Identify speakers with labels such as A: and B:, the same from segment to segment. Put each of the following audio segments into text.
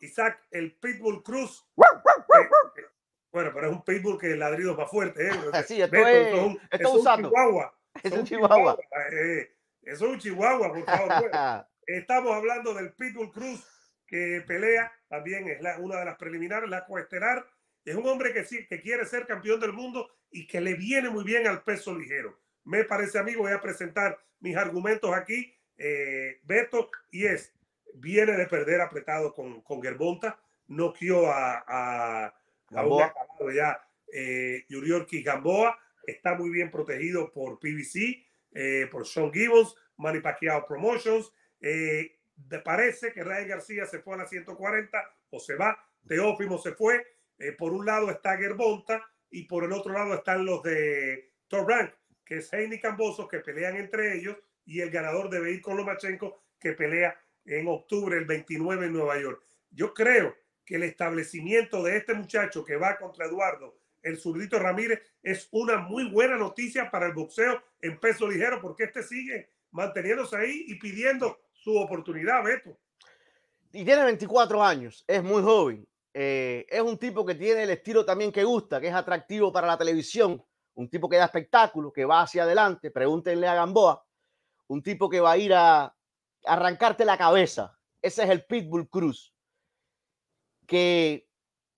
A: Isaac el Pitbull Cruz. bueno, pero es un pitbull que el ladrido más fuerte. ¿eh? esto, es, es, un, chihuahua. Es un chihuahua. Eh. es un chihuahua, por favor. Pues. Estamos hablando del pitbull Cruz que pelea, también es una de las preliminares, la cuesterar. Es un hombre que, sí, que quiere ser campeón del mundo y que le viene muy bien al peso ligero. Me parece amigo, voy a presentar mis argumentos aquí, eh, Beto, y es, viene de perder apretado con, con Gerbonta, a, a, a ya, eh, Gamboa, está muy bien protegido por PBC, eh, por Sean Gibbons, Manny Pacquiao Promotions, eh, parece que Ray García se fue a la 140 o se va, Teófimo se fue, eh, por un lado está Gerbonta y por el otro lado están los de Top que es Heini Camboso que pelean entre ellos, y el ganador de Vehículo Lomachenko, que pelea en octubre, el 29 en Nueva York. Yo creo que el establecimiento de este muchacho que va contra Eduardo, el zurdito Ramírez, es una muy buena noticia para el boxeo en peso ligero, porque este sigue manteniéndose ahí y pidiendo su oportunidad, Beto. Y tiene 24
B: años, es muy joven. Eh, es un tipo que tiene el estilo también que gusta, que es atractivo para la televisión, un tipo que da espectáculo, que va hacia adelante, pregúntenle a Gamboa, un tipo que va a ir a, arrancarte la cabeza. Ese es el Pitbull Cruz, que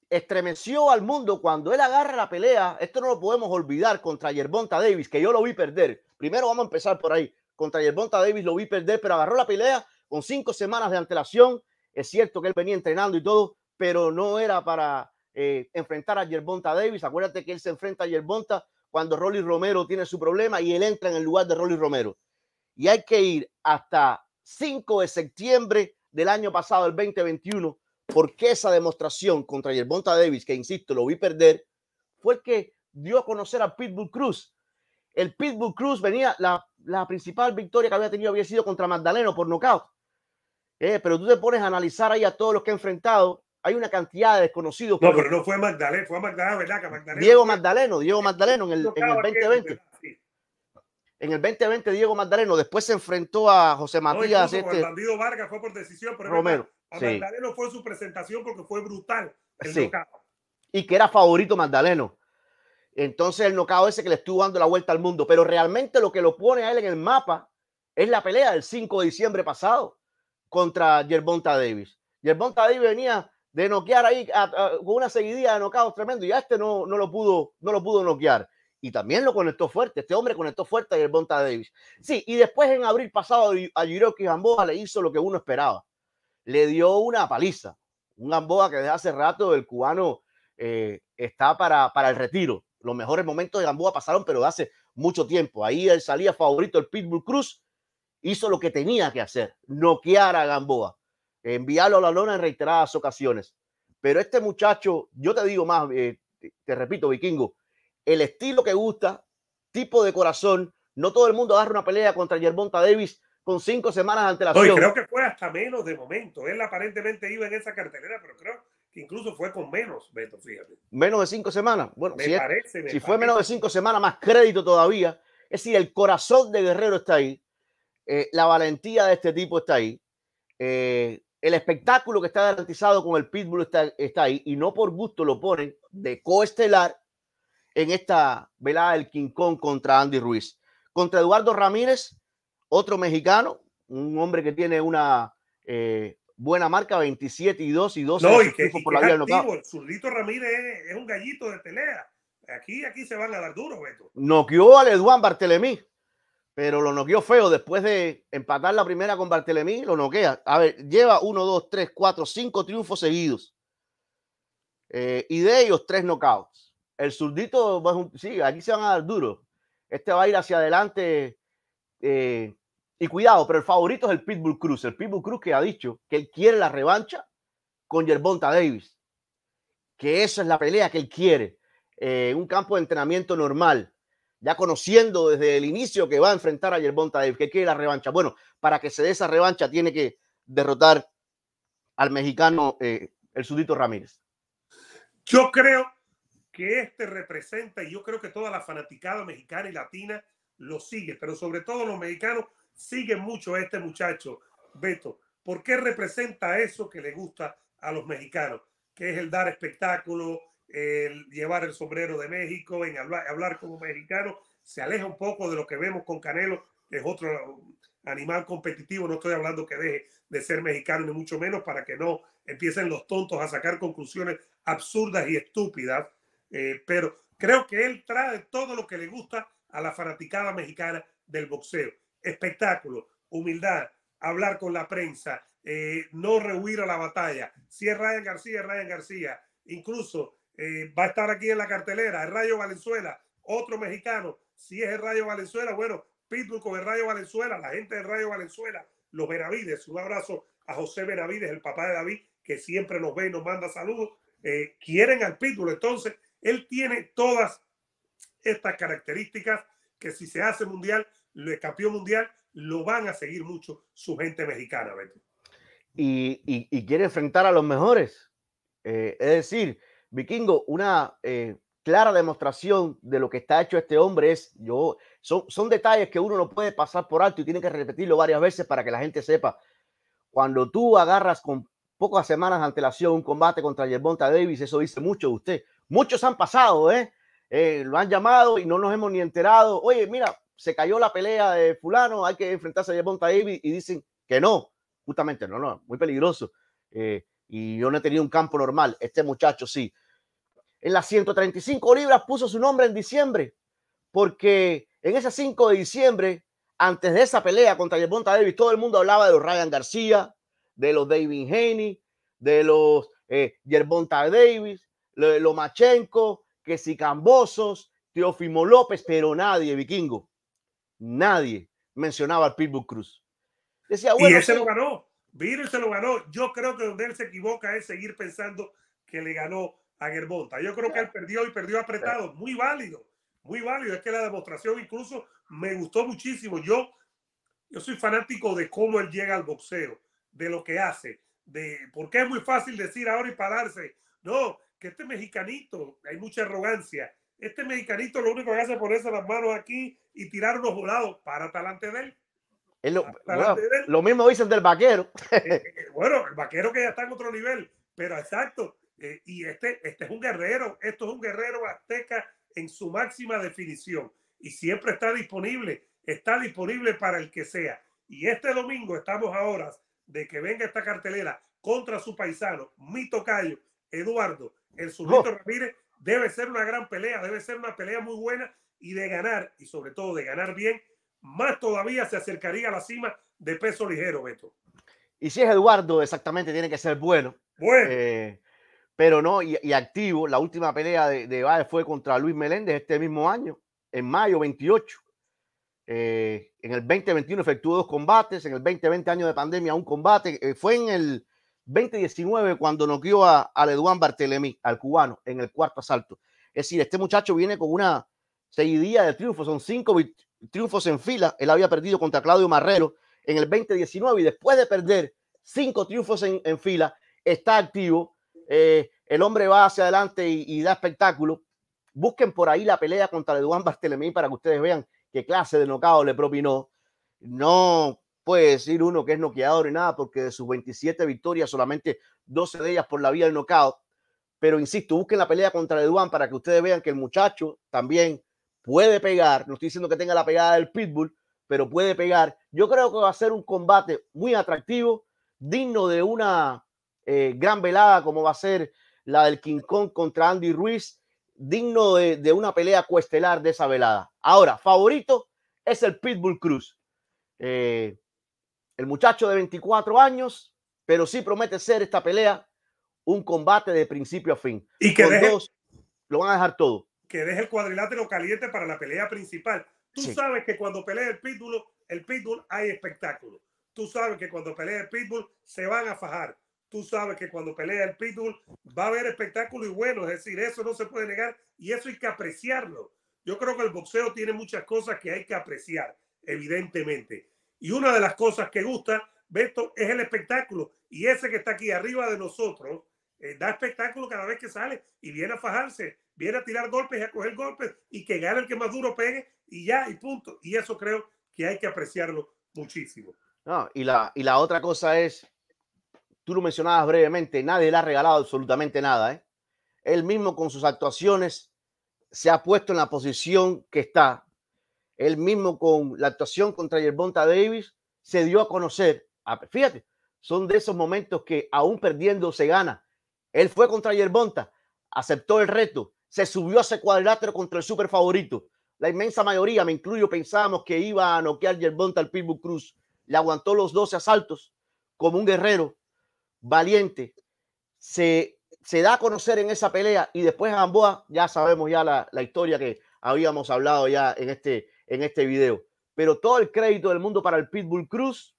B: estremeció al mundo cuando él agarra la pelea. Esto no lo podemos olvidar contra Yerbonta Davis, que yo lo vi perder. Primero vamos a empezar por ahí. Contra Yerbonta Davis lo vi perder, pero agarró la pelea con cinco semanas de antelación. Es cierto que él venía entrenando y todo, pero no era para eh, enfrentar a Yerbonta Davis. Acuérdate que él se enfrenta a Yerbonta cuando Rolly Romero tiene su problema y él entra en el lugar de Rolly Romero. Y hay que ir hasta 5 de septiembre del año pasado, el 2021, porque esa demostración contra Yerbonta Davis, que insisto, lo vi perder, fue el que dio a conocer a Pitbull Cruz. El Pitbull Cruz venía, la, principal victoria que había tenido había sido contra Magdaleno por nocaut. Eh, pero tú te pones a analizar ahí a todos los que ha enfrentado. Hay una cantidad de desconocidos. No, pero no
A: fue Magdaleno, fue Magdaleno, ¿verdad? Que Diego
B: Magdaleno, Diego Magdaleno en el 2020. En el 2020 Diego Magdaleno, después se enfrentó a José Matías. No, este El
A: bandido Vargas fue por decisión, pero Romero, a Magdaleno fue su presentación porque fue brutal. El sí.
B: Y que era favorito Magdaleno. Entonces el nocao ese que le estuvo dando la vuelta al mundo, pero realmente lo que lo pone a él en el mapa es la pelea del 5 de diciembre pasado contra Yerbonta Davis. Yerbonta Davis venía de noquear ahí con una seguidilla de nocaos tremendo y a este no, no, lo pudo, no lo pudo noquear y también lo conectó fuerte. Este hombre conectó fuerte a Bontad Davis. Sí, y después en abril pasado a Yuroki Gamboa le hizo lo que uno esperaba. Le dio una paliza. Un Gamboa que desde hace rato el cubano eh, está para, para el retiro. Los mejores momentos de Gamboa pasaron, pero hace mucho tiempo. Ahí él salía favorito, el Pitbull Cruz. Hizo lo que tenía que hacer, noquear a Gamboa, enviarlo a la lona en reiteradas ocasiones. Pero este muchacho, yo te digo más, eh, te repito, vikingo, el estilo que gusta, tipo de corazón. No todo el mundo agarra una pelea contra yermonta Davis con cinco semanas ante la no, creo
A: que fue hasta menos de momento. Él aparentemente iba en esa cartelera, pero creo que incluso fue con menos, Beto,
B: Menos de cinco semanas. Bueno, si, fue menos de cinco semanas, más crédito todavía. Es decir, el corazón de Guerrero está ahí. Eh, la valentía de este tipo está ahí. Eh, el espectáculo que está garantizado con el Pitbull está, está ahí. Y no por gusto lo ponen de coestelar en esta velada del King Kong contra Andy Ruiz. Contra Eduardo Ramírez, otro mexicano, un hombre que tiene una eh, buena marca, 27 y 2 y 2 no, y que, por la vía El
A: Zurdito Ramírez es, un gallito de pelea. Aquí, aquí se van a dar duro, Beto.
B: Noqueó al Eduán Bartelemí, pero lo noqueó feo después de empatar la primera con Bartelemí, lo noquea. A ver, lleva 1, 2, 3, 4, 5 triunfos seguidos. Eh, y de ellos, tres knockouts. El surdito, va, sí, aquí se van a dar duro. Este va a ir hacia adelante. Eh, y cuidado, pero el favorito es el Pitbull Cruz. El Pitbull Cruz que ha dicho que él quiere la revancha con Yerbonta Davis. Que esa es la pelea que él quiere. Eh, un campo de entrenamiento normal. Ya conociendo desde el inicio que va a enfrentar a Yerbonta Davis, que quiere la revancha. Bueno, para que se dé esa revancha tiene que derrotar al mexicano
A: eh, el Sudito Ramírez. Yo creo que este representa, y yo creo que toda la fanaticada mexicana y latina lo sigue, pero sobre todo los mexicanos siguen mucho a este muchacho, Beto. porque representa eso que le gusta a los mexicanos? Que es el dar espectáculo, el llevar el sombrero de México, en hablar, como mexicano. Se aleja un poco de lo que vemos con Canelo, es otro animal competitivo. No estoy hablando que deje de ser mexicano, ni mucho menos para que no empiecen los tontos a sacar conclusiones absurdas y estúpidas eh, pero creo que él trae todo lo que le gusta a la fanaticada mexicana del boxeo. Espectáculo, humildad, hablar con la prensa, eh, no rehuir a la batalla. Si es Ryan García, Ryan García. Incluso eh, va a estar aquí en la cartelera el Rayo Valenzuela, otro mexicano. Si es el Rayo Valenzuela, bueno, Pitbull con el Rayo Valenzuela, la gente de Rayo Valenzuela, los Benavides. Un abrazo a José Benavides, el papá de David, que siempre nos ve y nos manda saludos. quieren al Pitbull, entonces él tiene todas estas características que si se hace mundial, es campeón mundial, lo van a seguir mucho su gente mexicana,
B: Y, quiere enfrentar a los mejores. Eh, es decir, Vikingo, una eh, clara demostración de lo que está hecho este hombre es, yo, son, son detalles que uno no puede pasar por alto y tiene que repetirlo varias veces para que la gente sepa. Cuando tú agarras con pocas semanas de antelación un combate contra Yermonta Davis, eso dice mucho de usted. Muchos han pasado, ¿eh? ¿eh? Lo han llamado y no nos hemos ni enterado. Oye, mira, se cayó la pelea de fulano, hay que enfrentarse a Yerbonta Davis y dicen que no, justamente, no, no, muy peligroso. Eh, y yo no he tenido un campo normal, este muchacho sí. En las 135 libras puso su nombre en diciembre, porque en ese 5 de diciembre, antes de esa pelea contra Yerbonta Davis, todo el mundo hablaba de los Ryan García, de los David Haney, de los eh, Yerbonta Davis, Lomachenko, que si Cambosos, Teofimo López, pero nadie, vikingo, nadie mencionaba al Pitbull Cruz.
A: Decía, y él se lo ganó, y se lo ganó. Yo creo que donde él se equivoca es seguir pensando que le ganó a Germonta. Yo creo que él perdió y perdió apretado, muy válido, muy válido. Es que la demostración incluso me gustó muchísimo. Yo, yo soy fanático de cómo él llega al boxeo, de lo que hace, de porque es muy fácil decir ahora y pararse. No, que este mexicanito, hay mucha arrogancia, este mexicanito lo único que hace es ponerse las manos aquí y tirar unos volados para talante de él.
B: Lo, mismo dicen del vaquero. Eh, eh,
A: eh, bueno, el vaquero que ya está en otro nivel, pero exacto. y este, este es un guerrero, esto es un guerrero azteca en su máxima definición y siempre está disponible, está disponible para el que sea. Y este domingo estamos a horas de que venga esta cartelera contra su paisano, mi tocayo, Eduardo, el Zurdito debe ser una gran pelea, debe ser una pelea muy buena y de ganar, y sobre todo de ganar bien, más todavía se acercaría a la cima de peso ligero, Beto.
B: Y si es Eduardo, exactamente, tiene que ser bueno. Bueno. Eh, pero no, y, activo, la última pelea de, de fue contra Luis Meléndez este mismo año, en mayo 28. Eh, en el 2021 efectuó dos combates, en el 2020 año de pandemia un combate, eh, fue en el 2019 cuando noqueó a, a Bartelemí, al cubano, en el cuarto asalto. Es decir, este muchacho viene con una seguidilla de triunfos, son cinco triunfos en fila. Él había perdido contra Claudio Marrero en el 2019 y después de perder cinco triunfos en, fila, está activo. Eh, el hombre va hacia adelante y, da espectáculo. Busquen por ahí la pelea contra Eduán Bartelemí para que ustedes vean qué clase de nocao le propinó. No puede decir uno que es noqueador y nada, porque de sus 27 victorias, solamente 12 de ellas por la vía del knockout. Pero insisto, busquen la pelea contra Eduan para que ustedes vean que el muchacho también puede pegar. No estoy diciendo que tenga la pegada del Pitbull, pero puede pegar. Yo creo que va a ser un combate muy atractivo, digno de una eh, gran velada como va a ser la del King Kong contra Andy Ruiz, digno de, de una pelea cuestelar de esa velada. Ahora, favorito es el Pitbull Cruz. Eh, el muchacho de 24 años, pero sí promete ser esta pelea un combate de principio a fin. Y que los dos, lo van a dejar todo.
A: Que deje el cuadrilátero caliente para la pelea principal. Tú sabes que cuando pelea el pitbull, el pitbull hay espectáculo. Tú sabes que cuando pelea el pitbull se van a fajar. Tú sabes que cuando pelea el pitbull va a haber espectáculo y bueno, es decir, eso no se puede negar y eso hay que apreciarlo. Yo creo que el boxeo tiene muchas cosas que hay que apreciar, evidentemente. Y una de las cosas que gusta, Beto, es el espectáculo. Y ese que está aquí arriba de nosotros eh, da espectáculo cada vez que sale y viene a fajarse, viene a tirar golpes y a coger golpes y que gane el que más duro pegue y ya, y punto. Y eso creo que hay que apreciarlo muchísimo.
B: y, la, y la otra cosa es, tú lo mencionabas brevemente, nadie le ha regalado absolutamente nada. ¿eh? Él mismo con sus actuaciones se ha puesto en la posición que está él mismo con la actuación contra Yerbonta Davis se dio a conocer. Ah, pues, fíjate, son de esos momentos que aún perdiendo se gana. Él fue contra Yerbonta, aceptó el reto, se subió a ese cuadrilátero contra el super favorito. La inmensa mayoría, me incluyo, pensábamos que iba a noquear Yerbonta al Pitbull Cruz. Le aguantó los 12 asaltos como un guerrero valiente. Se, da a conocer en esa pelea y después a Gamboa, ya sabemos ya la historia que habíamos hablado ya en este, en este video. Pero todo el crédito del mundo para el Pitbull Cruz,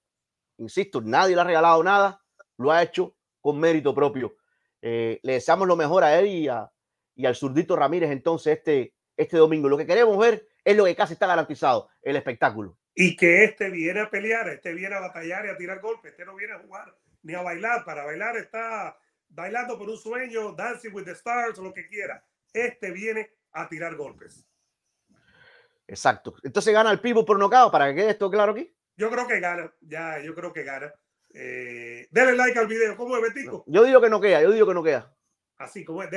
B: insisto, nadie le ha regalado nada, lo ha hecho con mérito propio. Eh, le deseamos lo mejor a él y, al zurdito Ramírez entonces este, este domingo. Lo que queremos ver es lo que casi está garantizado, el espectáculo. Y que este
A: viene a pelear, este viene a batallar y a tirar golpes, este no viene a jugar ni a bailar. Para bailar está bailando por un sueño, dancing with the stars, o lo que quiera. Este viene a tirar golpes.
B: Exacto. Entonces gana el Pitbull por nocao, para que quede esto claro aquí.
A: Yo creo que gana, ya, yo creo que gana. Eh, like al video, ¿cómo es, Betico?
B: yo digo que no queda, yo digo que no queda.
A: Así, como es,